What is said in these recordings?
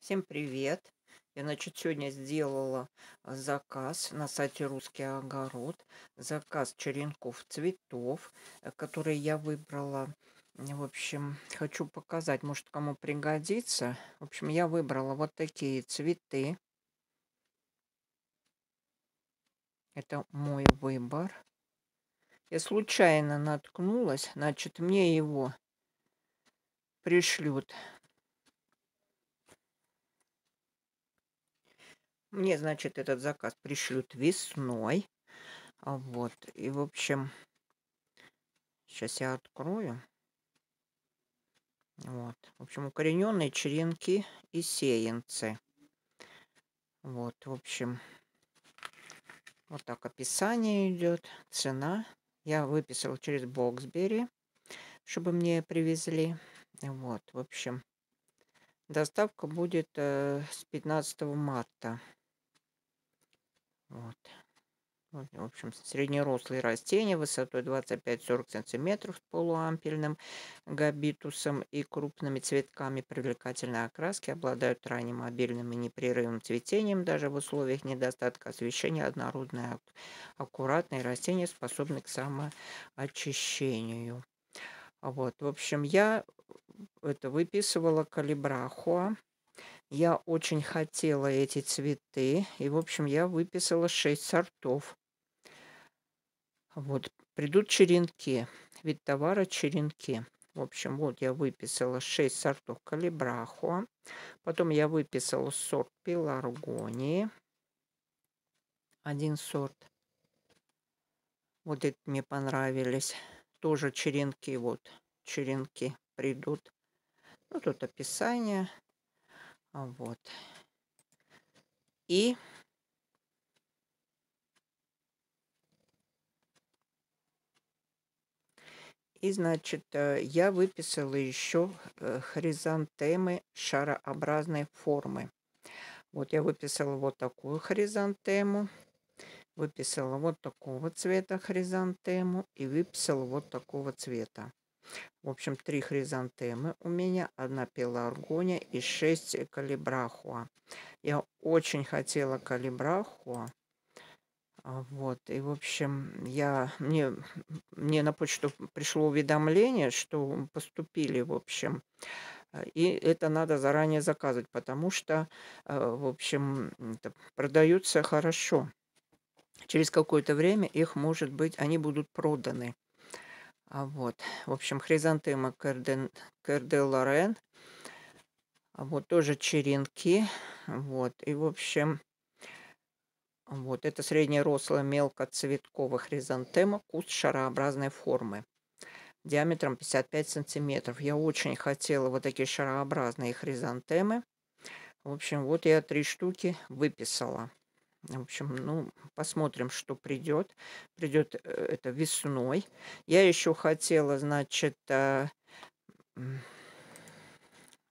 Всем привет! Я, значит, сегодня сделала заказ на сайте «Русский огород». Заказ черенков цветов, э, которые я выбрала. В общем, хочу показать, может, кому пригодится. В общем, я выбрала вот такие цветы. Это мой выбор. Я случайно наткнулась, значит, мне его пришлют Мне, значит, этот заказ пришлют весной. А, вот. И, в общем, сейчас я открою. Вот. В общем, укорененные черенки и сеянцы. Вот, в общем, вот так описание идет, цена. Я выписал через Боксбери, чтобы мне привезли. Вот, в общем, доставка будет э, с 15 марта. Вот. Ну, в общем, среднерослые растения высотой 25-40 см с полуампельным габитусом и крупными цветками привлекательной окраски обладают ранним обильным и непрерывным цветением даже в условиях недостатка освещения однородные аккуратные растения способны к самоочищению. Вот, в общем, я э, это выписывала калибрахуа. Я очень хотела эти цветы, и, в общем, я выписала шесть сортов. Вот, придут черенки, вид товара черенки. В общем, вот я выписала 6 сортов калибрахуа. Потом я выписала сорт пеларгонии. Один сорт. Вот эти мне понравились. Тоже черенки, вот черенки придут. Ну, тут описание. А, вот. И И, значит, э, я выписала еще э, хризантемы шарообразной формы. Вот я выписала вот такую хризантему, выписала вот такого цвета хризантему и выписала вот такого цвета. В общем, три хризантемы у меня, одна пеларгония и шесть калибрахуа. Я очень хотела калибрахуа. А, вот, и, в общем, я, мне, мне на почту пришло уведомление, что поступили, в общем, а, и это надо заранее заказывать, потому что, а, в общем, продаются хорошо. Через какое-то время их, может быть, они будут проданы. А вот, в общем, хризантема Керден, Кердел Лорен. А вот тоже черенки. Вот, и, в общем, вот это среднерослая мелкоцветковая хризантема, куст шарообразной формы диаметром 55 сантиметров. Я очень хотела вот такие шарообразные хризантемы. В общем, вот я три штуки выписала. В общем, ну, посмотрим, что придет. Придет э, это весной. Я еще хотела, значит, а... Э,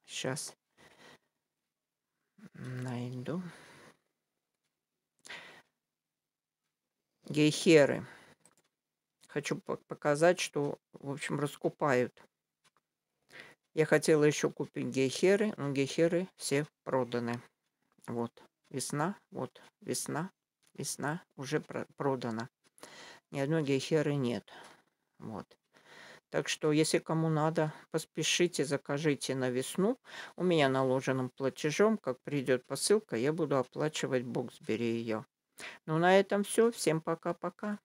сейчас найду. Гейхеры. Хочу показать, что, в общем, раскупают. Я хотела еще купить гейхеры, но гейхеры все проданы. Вот. Весна, вот, весна, весна уже продана. Ни одной гейхеры нет. Вот. Так что, если кому надо, поспешите, закажите на весну. У меня наложенным платежом, как придет посылка, я буду оплачивать Боксбери ее. Ну, на этом все. Всем пока-пока.